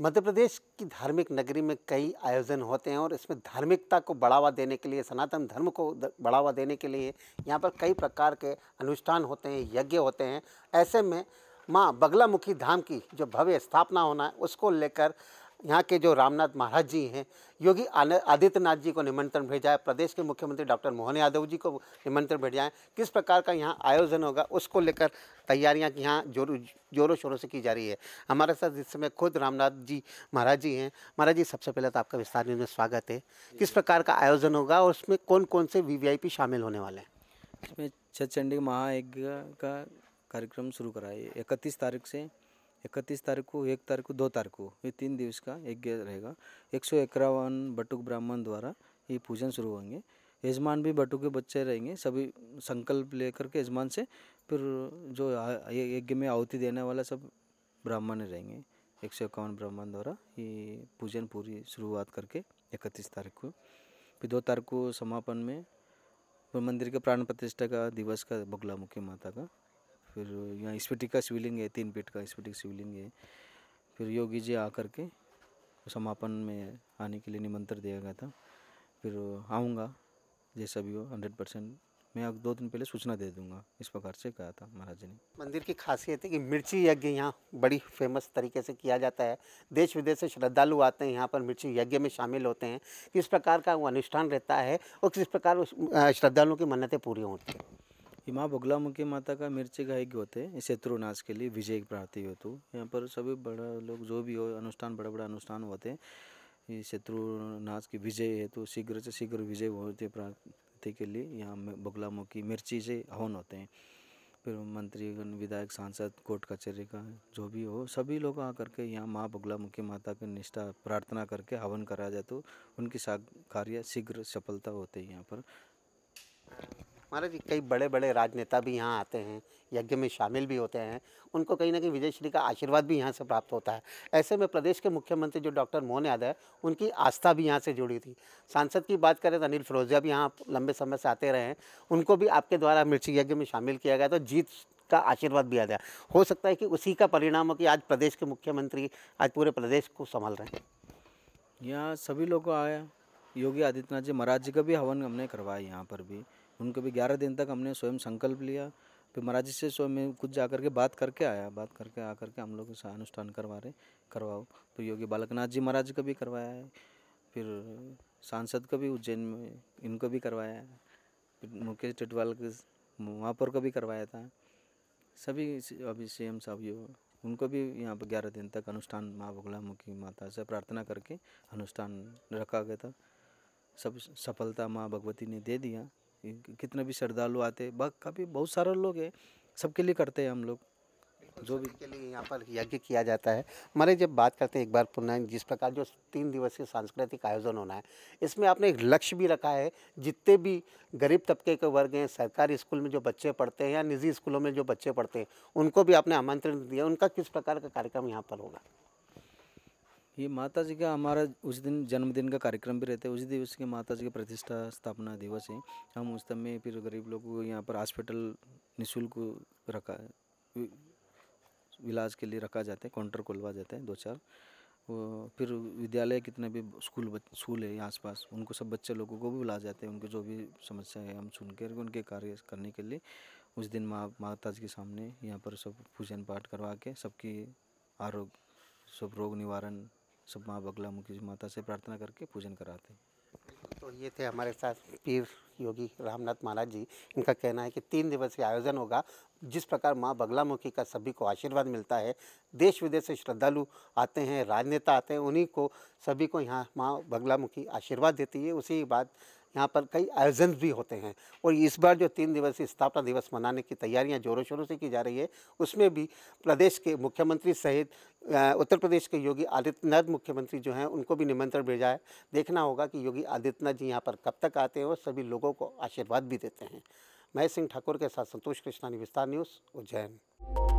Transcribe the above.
मध्य प्रदेश की धार्मिक नगरी में कई आयोजन होते हैं और इसमें धार्मिकता को बढ़ावा देने के लिए सनातन धर्म को बढ़ावा देने के लिए यहाँ पर कई प्रकार के अनुष्ठान होते हैं यज्ञ होते हैं ऐसे में माँ बगलामुखी धाम की जो भव्य स्थापना होना है उसको लेकर यहाँ के जो रामनाथ महाराज जी हैं योगी आदित्यनाथ जी को निमंत्रण भेजा है प्रदेश के मुख्यमंत्री डॉक्टर मोहन यादव जी को निमंत्रण भेजा है किस प्रकार का यहाँ आयोजन होगा उसको लेकर तैयारियाँ यहाँ जोरों जोरों शोरों से की जा रही है हमारे साथ इस समय खुद रामनाथ जी महाराज जी हैं महाराज जी सबसे पहले तो आपका विस्तार में स्वागत है किस प्रकार का आयोजन होगा और उसमें कौन कौन से वी शामिल होने वाले हैं इसमें चंडी महायज्ञ का कार्यक्रम शुरू करा है इकतीस तारीख से इकतीस तारीख को एक तारीख को दो तारीख को ये तीन दिवस का यज्ञ रहेगा एक सौ इक्यावन बटुक ब्राह्मण द्वारा ये पूजन शुरू होंगे यजमान भी बटुक के बच्चे रहेंगे सभी संकल्प लेकर के यजमान से फिर जो यज्ञ में आहुति देने वाला सब ब्राह्मण रहेंगे एक सौ इक्यावन ब्राह्मण द्वारा ये पूजन पूरी शुरुआत करके इकतीस तारीख को फिर दो तारीख को समापन में मंदिर के प्राण प्रतिष्ठा का दिवस का मुखी माता का फिर यहाँ स्फटिक का शिवलिंग है तीन पीठ का स्पीटिक शिवलिंग है फिर योगी जी आकर के समापन में आने के लिए निमंत्रण दिया गया था फिर आऊँगा जैसा भी हो हंड्रेड परसेंट मैं दो दिन पहले सूचना दे दूंगा इस प्रकार से कहा था महाराज जी ने मंदिर की खासियत है कि मिर्ची यज्ञ यहाँ बड़ी फेमस तरीके से किया जाता है देश विदेश से श्रद्धालु आते हैं यहाँ पर मिर्ची यज्ञ में शामिल होते हैं किस प्रकार का वो अनुष्ठान रहता है और किस प्रकार उस श्रद्धालुओं की मन्नतें पूरी होती हैं माँ बगलामुखी माता का मिर्ची का यज्ञ होते हैं शत्रुनाश के लिए विजय प्राप्ति हेतु यहाँ पर सभी बड़ा लोग जो भी हो अनुष्ठान बड़े बड़े अनुष्ठान होते हैं ये शत्रु की विजय हेतु शीघ्र से शीघ्र विजय होते प्राप्ति के लिए यहाँ बगला मुखी मिर्ची से हवन होते हैं फिर मंत्रीगण विधायक सांसद कोर्ट कचहरी का जो भी हो सभी लोग आकर के यहाँ माँ मुखी माता की निष्ठा प्रार्थना करके हवन कराया जाए तो उनकी कार्य शीघ्र सफलता होते हैं यहाँ पर महाराज जी कई बड़े बड़े राजनेता भी यहाँ आते हैं यज्ञ में शामिल भी होते हैं उनको कहीं ना कहीं विजय श्री का आशीर्वाद भी यहाँ से प्राप्त होता है ऐसे में प्रदेश के मुख्यमंत्री जो डॉक्टर मोहन यादव है उनकी आस्था भी यहाँ से जुड़ी थी सांसद की बात करें तो अनिल फिरोजिया भी यहाँ लंबे समय से आते रहे हैं उनको भी आपके द्वारा मिर्ची यज्ञ में शामिल किया गया तो जीत का आशीर्वाद भी आ गया हो सकता है कि उसी का परिणाम हो कि आज प्रदेश के मुख्यमंत्री आज पूरे प्रदेश को संभाल रहे हैं यहाँ सभी लोग आया योगी आदित्यनाथ जी महाराज जी का भी हवन हमने करवाया यहाँ पर भी उनको भी ग्यारह दिन तक हमने स्वयं संकल्प लिया फिर महाराज जी से स्वयं में कुछ जा करके बात करके आया बात करके आ करके हम लोग अनुष्ठान करवा रहे करवाओ तो योगी बालकनाथ जी महाराज का भी करवाया है फिर सांसद का भी उज्जैन में इनको भी करवाया है फिर मुकेश टिटवाल के महापौर का भी करवाया था सभी अभी सी एम साहब उनको भी यहाँ पर ग्यारह दिन तक अनुष्ठान माँ मुखी माता से प्रार्थना करके अनुष्ठान रखा गया था सब सफलता माँ भगवती ने दे दिया कितने भी श्रद्धालु आते हैं काफ़ी बहुत सारे लोग हैं सबके लिए करते हैं हम लोग जो भी के लिए यहाँ पर यज्ञ किया जाता है हमारे जब बात करते हैं एक बार पुनः जिस प्रकार जो तीन दिवसीय सांस्कृतिक आयोजन होना है इसमें आपने एक लक्ष्य भी रखा है जितने भी गरीब तबके के वर्ग हैं सरकारी स्कूल में जो बच्चे पढ़ते हैं या निजी स्कूलों में जो बच्चे पढ़ते हैं उनको भी आपने आमंत्रण दिया उनका किस प्रकार का कार्यक्रम यहाँ पर होगा ये माता जी का हमारा उस दिन जन्मदिन का कार्यक्रम भी रहता है उस दिवस के माता जी के प्रतिष्ठा स्थापना दिवस है हम उस समय फिर गरीब लोगों को यहाँ पर हॉस्पिटल निःशुल्क रखा है इलाज के लिए रखा जाता है काउंटर खुलवा जाता है दो चार वो फिर विद्यालय कितने भी स्कूल स्कूल है आस उनको सब बच्चे लोगों को भी बुला जाते हैं उनके जो भी समस्या है हम सुन कर उनके कार्य करने के लिए उस दिन माँ माता जी के सामने यहाँ पर सब पूजन पाठ करवा के सबकी आरोग्य सब रोग निवारण सब माँ बगलामुखी माता से प्रार्थना करके पूजन कराते हैं तो ये थे हमारे साथ पीर योगी रामनाथ महाराज जी इनका कहना है कि तीन दिवसीय आयोजन होगा जिस प्रकार माँ बगलामुखी का सभी को आशीर्वाद मिलता है देश विदेश से श्रद्धालु आते हैं राजनेता आते हैं उन्हीं को सभी को यहाँ माँ बगलामुखी आशीर्वाद देती है उसी बात यहाँ पर कई आयोजन भी होते हैं और इस बार जो तीन दिवसीय स्थापना दिवस मनाने की तैयारियाँ जोरों शोरों से की जा रही है उसमें भी प्रदेश के मुख्यमंत्री सहित उत्तर प्रदेश के योगी आदित्यनाथ मुख्यमंत्री जो हैं उनको भी निमंत्रण भेजा है देखना होगा कि योगी आदित्यनाथ जी यहाँ पर कब तक आते हैं और सभी लोगों को आशीर्वाद भी देते हैं महेश सिंह ठाकुर के साथ संतोष कृष्णानी विस्तार न्यूज़ उज्जैन